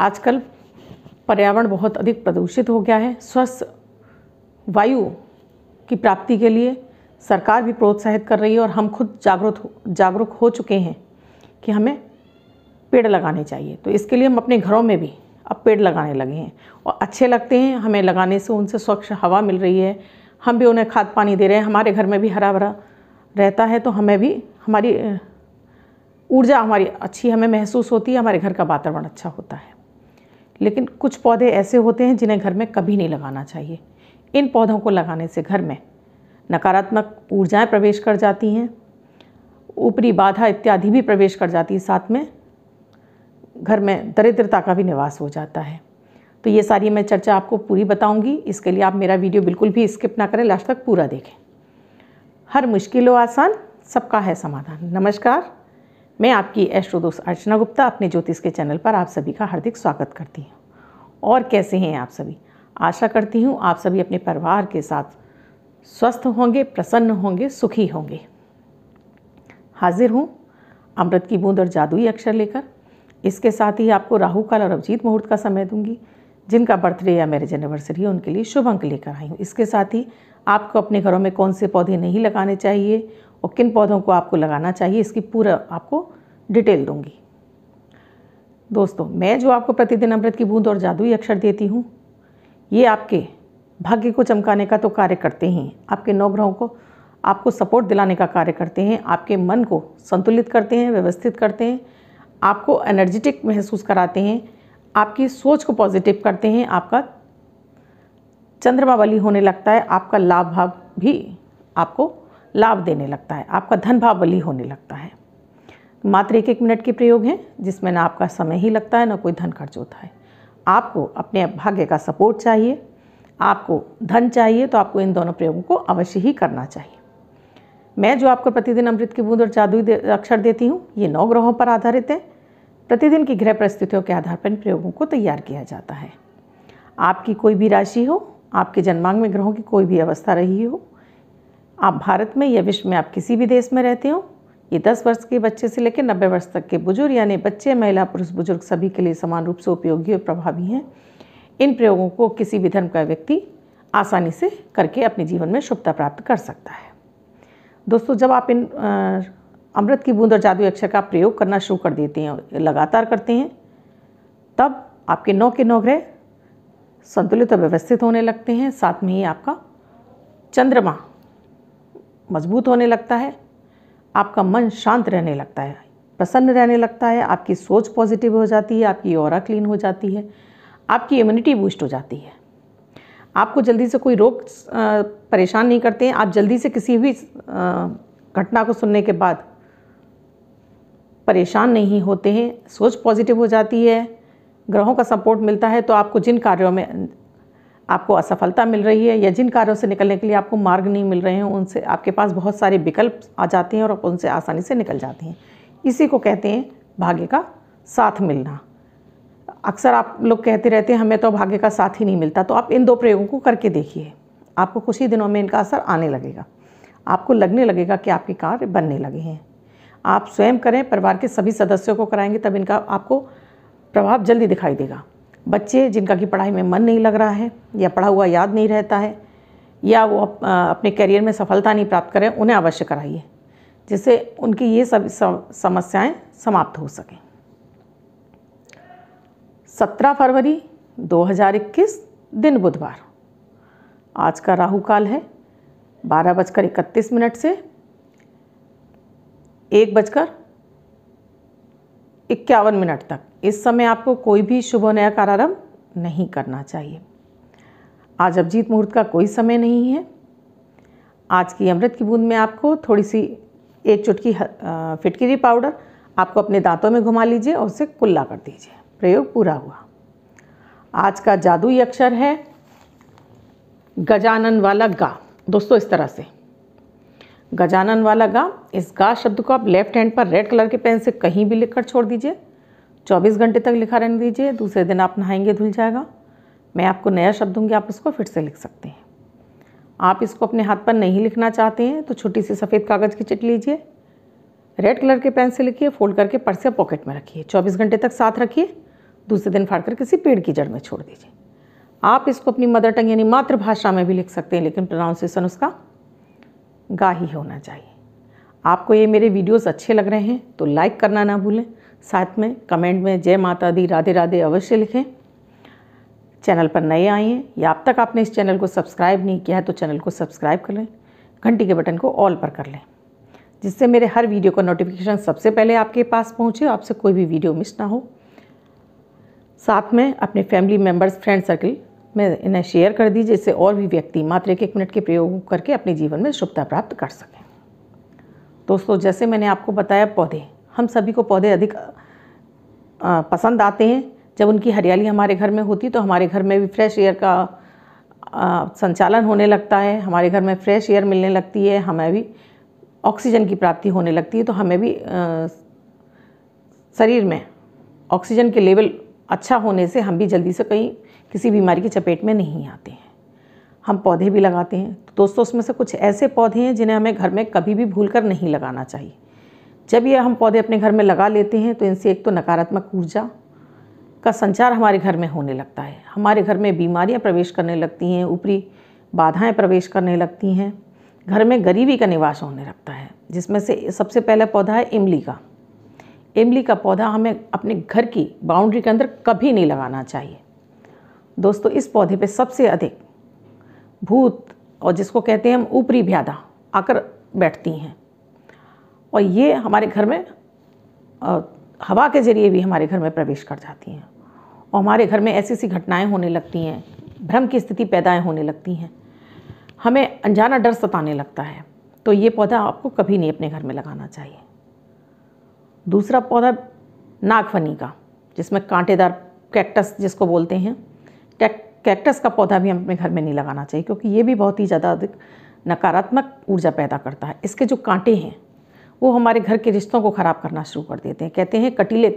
आजकल पर्यावरण बहुत अधिक प्रदूषित हो गया है स्वस्थ वायु की प्राप्ति के लिए सरकार भी प्रोत्साहित कर रही है और हम खुद जागरूक जागरूक हो चुके हैं कि हमें पेड़ लगाने चाहिए तो इसके लिए हम अपने घरों में भी अब पेड़ लगाने लगे हैं और अच्छे लगते हैं हमें लगाने से उनसे स्वच्छ हवा मिल रही है हम भी उन्हें खाद पानी दे रहे हैं हमारे घर में भी हरा भरा रहता है तो हमें भी हमारी ऊर्जा हमारी अच्छी हमें महसूस होती है हमारे घर का वातावरण अच्छा होता है लेकिन कुछ पौधे ऐसे होते हैं जिन्हें घर में कभी नहीं लगाना चाहिए इन पौधों को लगाने से घर में नकारात्मक ऊर्जाएं प्रवेश कर जाती हैं ऊपरी बाधा इत्यादि भी प्रवेश कर जाती है साथ में घर में दरिद्रता का भी निवास हो जाता है तो ये सारी मैं चर्चा आपको पूरी बताऊंगी इसके लिए आप मेरा वीडियो बिल्कुल भी स्किप ना करें लास्ट तक पूरा देखें हर मुश्किल हो आसान सबका है समाधान नमस्कार मैं आपकी दोस्त अर्चना गुप्ता अपने ज्योतिष के चैनल पर आप सभी का हार्दिक स्वागत करती हूँ और कैसे हैं आप सभी आशा करती हूँ आप सभी अपने परिवार के साथ स्वस्थ होंगे प्रसन्न होंगे सुखी होंगे हाजिर हूँ अमृत की बूंद और जादुई अक्षर लेकर इसके साथ ही आपको राहु काल और अवजीत मुहूर्त का समय दूंगी जिनका बर्थडे या मैरिज एनिवर्सरी है उनके लिए शुभ अंक लेकर आई हूँ इसके साथ ही आपको अपने घरों में कौन से पौधे नहीं लगाने चाहिए और किन पौधों को आपको लगाना चाहिए इसकी पूरा आपको डिटेल दूंगी दोस्तों मैं जो आपको प्रतिदिन अमृत की बूंद और जादुई अक्षर देती हूँ ये आपके भाग्य को चमकाने का तो कार्य करते हैं आपके नवग्रहों को आपको सपोर्ट दिलाने का कार्य करते हैं आपके मन को संतुलित करते हैं व्यवस्थित करते हैं आपको एनर्जेटिक महसूस कराते हैं आपकी सोच को पॉजिटिव करते हैं आपका चंद्रमा बली होने लगता है आपका लाभ भाव भी आपको लाभ देने लगता है आपका धन भाव बली होने लगता है मात्र एक एक मिनट के प्रयोग हैं जिसमें ना आपका समय ही लगता है ना कोई धन खर्च होता है आपको अपने भाग्य का सपोर्ट चाहिए आपको धन चाहिए तो आपको इन दोनों प्रयोगों को अवश्य ही करना चाहिए मैं जो आपको प्रतिदिन अमृत की बूंद और जादुई अक्षर देती हूँ ये नौ ग्रहों पर आधारित है प्रतिदिन की गृह परिस्थितियों के आधार पर इन प्रयोगों को तैयार किया जाता है आपकी कोई भी राशि हो आपके जन्मांग में ग्रहों की कोई भी अवस्था रही हो आप भारत में या विश्व में आप किसी भी देश में रहते हो ये 10 वर्ष के बच्चे से लेकर 90 वर्ष तक के बुजुर्ग यानी बच्चे महिला पुरुष बुजुर्ग सभी के लिए समान रूप से उपयोगी और प्रभावी हैं इन प्रयोगों को किसी भी धर्म का व्यक्ति आसानी से करके अपने जीवन में शुभता प्राप्त कर सकता है दोस्तों जब आप इन अमृत की बूंद और जादुई अक्षर का प्रयोग करना शुरू कर देते हैं लगातार करते हैं तब आपके नौ के नौ ग्रह संतुलित और व्यवस्थित होने लगते हैं साथ में ही आपका चंद्रमा मजबूत होने लगता है आपका मन शांत रहने लगता है प्रसन्न रहने लगता है आपकी सोच पॉजिटिव हो जाती है आपकी और क्लीन हो जाती है आपकी इम्यूनिटी बूस्ट हो जाती है आपको जल्दी से कोई रोग परेशान नहीं करते हैं आप जल्दी से किसी भी घटना को सुनने के बाद परेशान नहीं होते हैं सोच पॉजिटिव हो जाती है ग्रहों का सपोर्ट मिलता है तो आपको जिन कार्यों में आपको असफलता मिल रही है या जिन कार्यों से निकलने के लिए आपको मार्ग नहीं मिल रहे हैं उनसे आपके पास बहुत सारे विकल्प आ जाते हैं और आप उनसे आसानी से निकल जाते हैं इसी को कहते हैं भाग्य का साथ मिलना अक्सर आप लोग कहते रहते हैं हमें तो भाग्य का साथ ही नहीं मिलता तो आप इन दो प्रयोगों को करके देखिए आपको कुछ ही दिनों में इनका असर आने लगेगा आपको लगने लगेगा कि आपके कार्य बनने लगे हैं आप स्वयं करें परिवार के सभी सदस्यों को कराएंगे तब इनका आपको प्रभाव जल्दी दिखाई देगा बच्चे जिनका कि पढ़ाई में मन नहीं लग रहा है या पढ़ा हुआ याद नहीं रहता है या वो अपने करियर में सफलता नहीं प्राप्त करें उन्हें अवश्य कराइए जिससे उनकी ये सब समस्याएं समाप्त हो सकें 17 फरवरी 2021 दिन बुधवार आज का राहु काल है बारह बजकर इकतीस मिनट से एक बजकर इक्यावन मिनट तक इस समय आपको कोई भी शुभ नया कारारंभ नहीं करना चाहिए आज अभिजीत मुहूर्त का कोई समय नहीं है आज की अमृत की बूंद में आपको थोड़ी सी एक चुटकी फिटकरी पाउडर आपको अपने दांतों में घुमा लीजिए और उसे कुल्ला कर दीजिए प्रयोग पूरा हुआ आज का जादुई अक्षर है गजानन वाला गा दोस्तों इस तरह से गजानन वाला गा इस गा शब्द को आप लेफ्ट हैंड पर रेड कलर के पेन से कहीं भी लिखकर छोड़ दीजिए 24 घंटे तक लिखा रहने दीजिए दूसरे दिन आप नहाएंगे धुल जाएगा मैं आपको नया शब्द दूंगी आप उसको फिर से लिख सकते हैं आप इसको अपने हाथ पर नहीं लिखना चाहते हैं तो छोटी सी सफ़ेद कागज़ की चिट लीजिए रेड कलर के पेन से लिखिए फोल्ड करके पर्स या पॉकेट में रखिए 24 घंटे तक साथ रखिए दूसरे दिन फाड़ किसी पेड़ की जड़ में छोड़ दीजिए आप इसको अपनी मदर टंग यानी मातृभाषा में भी लिख सकते हैं लेकिन प्रोनाउंसिएशन उसका गा ही होना चाहिए आपको ये मेरे वीडियोस अच्छे लग रहे हैं तो लाइक करना ना भूलें साथ में कमेंट में जय माता दी राधे राधे अवश्य लिखें चैनल पर नए आए हैं या अब तक आपने इस चैनल को सब्सक्राइब नहीं किया है तो चैनल को सब्सक्राइब कर लें घंटी के बटन को ऑल पर कर लें जिससे मेरे हर वीडियो का नोटिफिकेशन सबसे पहले आपके पास पहुँचे आपसे कोई भी वीडियो मिस ना हो साथ में अपने फैमिली मेम्बर्स फ्रेंड सर्कल में इन्हें शेयर कर दीजिए जिससे और भी व्यक्ति मात्र एक एक मिनट के प्रयोग करके अपने जीवन में शुभता प्राप्त कर सकें दोस्तों जैसे मैंने आपको बताया पौधे हम सभी को पौधे अधिक पसंद आते हैं जब उनकी हरियाली हमारे घर में होती तो हमारे घर में भी फ्रेश एयर का संचालन होने लगता है हमारे घर में फ्रेश एयर मिलने लगती है हमें भी ऑक्सीजन की प्राप्ति होने लगती है तो हमें भी शरीर में ऑक्सीजन के लेवल अच्छा होने से हम भी जल्दी से कहीं किसी बीमारी की चपेट में नहीं आते हैं हम पौधे भी लगाते हैं तो दोस्तों उसमें से कुछ ऐसे पौधे हैं जिन्हें हमें घर में कभी भी भूल कर नहीं लगाना चाहिए जब ये हम पौधे अपने घर में लगा लेते हैं तो इनसे एक तो नकारात्मक ऊर्जा का संचार हमारे घर में होने लगता है हमारे घर में बीमारियां प्रवेश करने लगती हैं ऊपरी बाधाएं प्रवेश करने लगती हैं घर में गरीबी का निवास होने लगता है जिसमें से सबसे पहला पौधा है इमली का इमली का पौधा हमें अपने घर की बाउंड्री के अंदर कभी नहीं लगाना चाहिए दोस्तों इस पौधे पे सबसे अधिक भूत और जिसको कहते हैं हम ऊपरी भ्यादा आकर बैठती हैं और ये हमारे घर में हवा के ज़रिए भी हमारे घर में प्रवेश कर जाती हैं और हमारे घर में ऐसी ऐसी घटनाएं होने लगती हैं भ्रम की स्थिति पैदाएँ होने लगती हैं हमें अनजाना डर सताने लगता है तो ये पौधा आपको कभी नहीं अपने घर में लगाना चाहिए दूसरा पौधा नागफनी का जिसमें कांटेदार कैक्टस जिसको बोलते हैं कैक्टस का पौधा भी हम अपने घर में नहीं लगाना चाहिए क्योंकि ये भी बहुत ही ज़्यादा अधिक नकारात्मक ऊर्जा पैदा करता है इसके जो कांटे हैं वो हमारे घर के रिश्तों को ख़राब करना शुरू कर देते हैं कहते हैं कटीले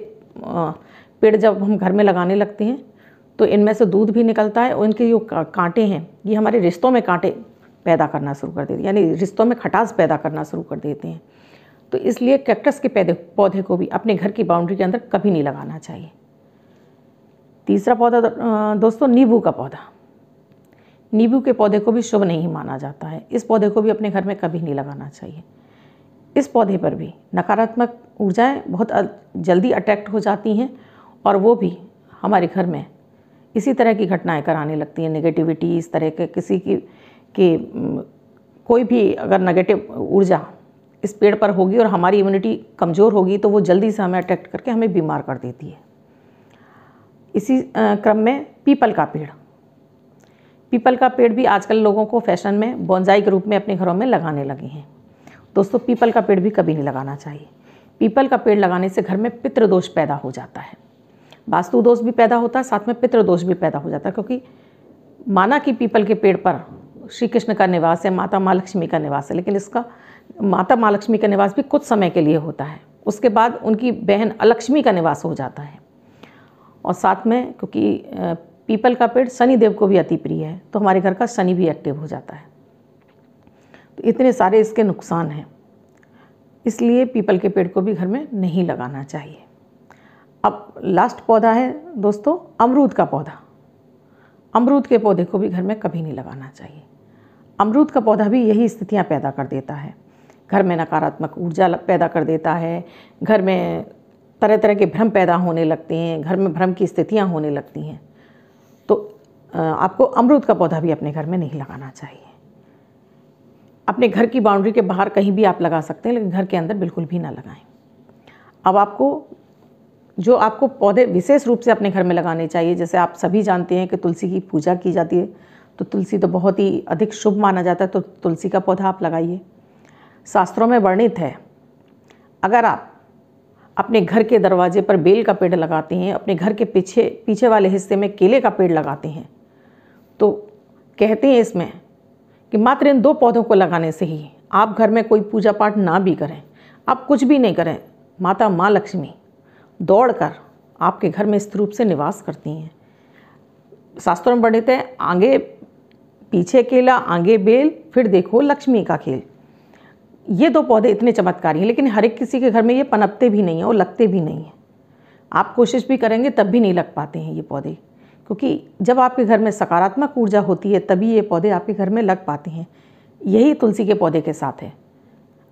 पेड़ जब हम घर में लगाने लगते हैं तो इनमें से दूध भी निकलता है और इनके जो कांटे हैं ये हमारे रिश्तों में कांटे पैदा करना शुरू कर देते हैं यानी रिश्तों में खटास पैदा करना शुरू कर देते हैं तो इसलिए कैक्टस के पैदे पौधे को भी अपने घर की बाउंड्री के अंदर कभी नहीं लगाना चाहिए तीसरा पौधा दोस्तों नींबू का पौधा नींबू के पौधे को भी शुभ नहीं माना जाता है इस पौधे को भी अपने घर में कभी नहीं लगाना चाहिए इस पौधे पर भी नकारात्मक ऊर्जाएं बहुत जल्दी अट्रैक्ट हो जाती हैं और वो भी हमारे घर में इसी तरह की घटनाएं कराने लगती हैं नेगेटिविटी इस तरह के किसी की के कोई भी अगर नेगेटिव ऊर्जा इस पेड़ पर होगी और हमारी इम्यूनिटी कमज़ोर होगी तो वो जल्दी से हमें अट्रैक्ट करके हमें बीमार कर देती है इसी क्रम में पीपल का पेड़ पीपल का पेड़ भी आजकल लोगों को फैशन में बोनजाई के रूप में अपने घरों में लगाने लगे हैं दोस्तों पीपल का पेड़ भी कभी नहीं लगाना चाहिए पीपल का पेड़ लगाने से घर में पितृदोष पैदा हो जाता है वास्तु दोष भी पैदा होता है साथ में पितृदोष भी पैदा हो जाता है क्योंकि माना कि पीपल के पेड़ पर श्री कृष्ण का निवास है माता माँ लक्ष्मी का निवास है लेकिन इसका माता माँ लक्ष्मी का निवास भी कुछ समय के लिए होता है उसके बाद उनकी बहन अलक्ष्मी का निवास हो जाता है और साथ में क्योंकि पीपल का पेड़ शनिदेव को भी अति प्रिय है तो हमारे घर का शनि भी एक्टिव हो जाता है तो इतने सारे इसके नुकसान हैं इसलिए पीपल के पेड़ को भी घर में नहीं लगाना चाहिए अब लास्ट पौधा है दोस्तों अमरूद का पौधा अमरूद के पौधे को भी घर में कभी नहीं लगाना चाहिए अमरूद का पौधा भी यही स्थितियाँ पैदा कर देता है घर में नकारात्मक ऊर्जा पैदा कर देता है घर में तरह तरह के भ्रम पैदा होने लगते हैं घर में भ्रम की स्थितियाँ होने लगती हैं तो आपको अमरूद का पौधा भी अपने घर में नहीं लगाना चाहिए अपने घर की बाउंड्री के बाहर कहीं भी आप लगा सकते हैं लेकिन घर के अंदर बिल्कुल भी ना लगाएं अब आपको जो आपको पौधे विशेष रूप से अपने घर में लगाने चाहिए जैसे आप सभी जानते हैं कि तुलसी की पूजा की जाती है तो तुलसी तो बहुत ही अधिक शुभ माना जाता है तो तुलसी का पौधा आप लगाइए शास्त्रों में वर्णित है अगर आप अपने घर के दरवाजे पर बेल का पेड़ लगाते हैं अपने घर के पीछे पीछे वाले हिस्से में केले का पेड़ लगाते हैं तो कहते हैं इसमें कि मात्र इन दो पौधों को लगाने से ही आप घर में कोई पूजा पाठ ना भी करें आप कुछ भी नहीं करें माता माँ लक्ष्मी दौड़ कर आपके घर में इस रूप से निवास करती हैं शास्त्रों में वर्णित है आगे पीछे केला आगे बेल फिर देखो लक्ष्मी का खेल ये दो पौधे इतने चमत्कारी हैं लेकिन हर एक किसी के घर में ये पनपते भी नहीं हैं और लगते भी नहीं हैं आप कोशिश भी करेंगे तब भी नहीं लग पाते हैं ये पौधे क्योंकि जब आपके घर में सकारात्मक ऊर्जा होती है तभी ये पौधे आपके घर में लग पाते हैं यही तुलसी के पौधे के साथ है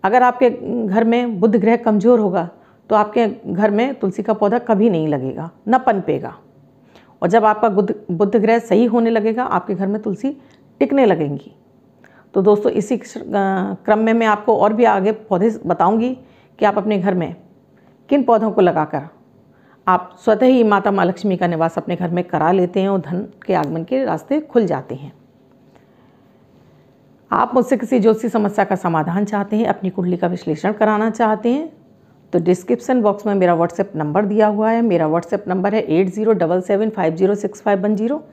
अगर आपके घर में बुद्ध ग्रह कमज़ोर होगा तो आपके घर में तुलसी का पौधा कभी नहीं लगेगा न पनपेगा और जब आपका बुद्ध बुद्ध ग्रह सही होने लगेगा आपके घर में तुलसी टिकने लगेंगी तो दोस्तों इसी क्रम में मैं आपको और भी आगे पौधे बताऊंगी कि आप अपने घर में किन पौधों को लगाकर आप स्वतः ही माता माँ लक्ष्मी का निवास अपने घर में करा लेते हैं और धन के आगमन के रास्ते खुल जाते हैं आप मुझसे किसी सी समस्या का समाधान चाहते हैं अपनी कुंडली का विश्लेषण कराना चाहते हैं तो डिस्क्रिप्सन बॉक्स में मेरा व्हाट्सएप नंबर दिया हुआ है मेरा व्हाट्सएप नंबर है eight zero double seven five zero six five one zero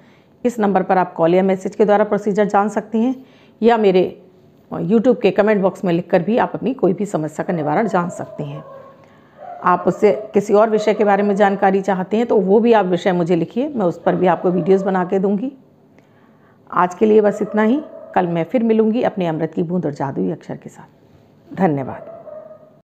इस नंबर पर आप कॉल या मैसेज के द्वारा प्रोसीजर जान सकती हैं या मेरे यूट्यूब के कमेंट बॉक्स में लिखकर भी आप अपनी कोई भी समस्या का निवारण जान सकती हैं आप उससे किसी और विषय के बारे में जानकारी चाहते हैं तो वो भी आप विषय मुझे लिखिए मैं उस पर भी आपको वीडियोस बना के दूंगी आज के लिए बस इतना ही कल मैं फिर मिलूंगी अपने अमृत की बूंद और जादुई अक्षर के साथ धन्यवाद